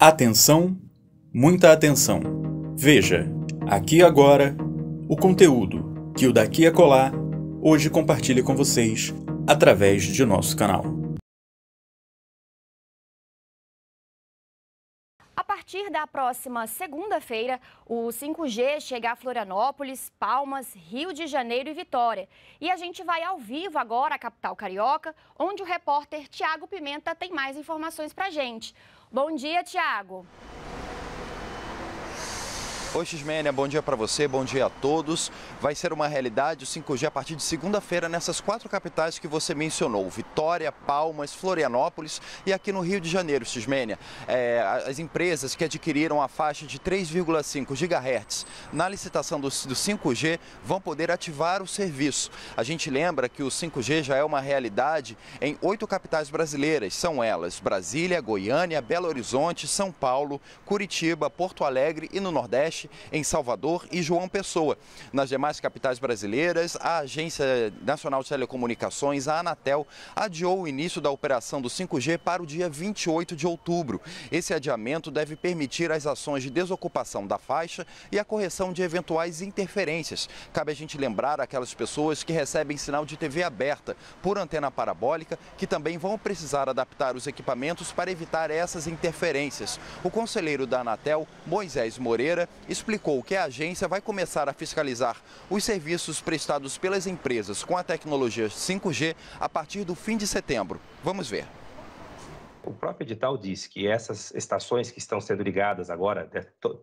Atenção, muita atenção. Veja, aqui agora, o conteúdo que o Daqui a Colar hoje compartilha com vocês através de nosso canal. A partir da próxima segunda-feira, o 5G chega a Florianópolis, Palmas, Rio de Janeiro e Vitória. E a gente vai ao vivo agora à capital carioca, onde o repórter Tiago Pimenta tem mais informações para gente. Bom dia, Tiago. Oi, Xmênia, bom dia para você, bom dia a todos. Vai ser uma realidade o 5G a partir de segunda-feira nessas quatro capitais que você mencionou: Vitória, Palmas, Florianópolis e aqui no Rio de Janeiro, Xmênia. É, as empresas que adquiriram a faixa de 3,5 GHz na licitação do, do 5G vão poder ativar o serviço. A gente lembra que o 5G já é uma realidade em oito capitais brasileiras: são elas Brasília, Goiânia, Belo Horizonte, São Paulo, Curitiba, Porto Alegre e no Nordeste em Salvador e João Pessoa. Nas demais capitais brasileiras, a Agência Nacional de Telecomunicações, a Anatel, adiou o início da operação do 5G para o dia 28 de outubro. Esse adiamento deve permitir as ações de desocupação da faixa e a correção de eventuais interferências. Cabe a gente lembrar aquelas pessoas que recebem sinal de TV aberta por antena parabólica, que também vão precisar adaptar os equipamentos para evitar essas interferências. O conselheiro da Anatel, Moisés Moreira, explicou que a agência vai começar a fiscalizar os serviços prestados pelas empresas com a tecnologia 5G a partir do fim de setembro. Vamos ver. O próprio edital diz que essas estações que estão sendo ligadas agora,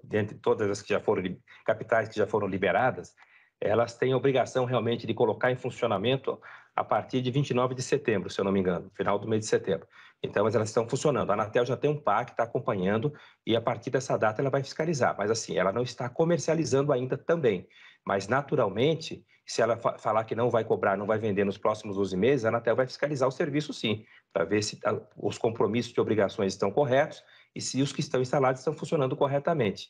dentre todas as que já foram capitais que já foram liberadas, elas têm a obrigação realmente de colocar em funcionamento a partir de 29 de setembro, se eu não me engano, final do mês de setembro. Então, mas elas estão funcionando. A Anatel já tem um PAC, está acompanhando, e a partir dessa data ela vai fiscalizar. Mas assim, ela não está comercializando ainda também. Mas, naturalmente, se ela fa falar que não vai cobrar, não vai vender nos próximos 12 meses, a Anatel vai fiscalizar o serviço sim, para ver se os compromissos de obrigações estão corretos e se os que estão instalados estão funcionando corretamente.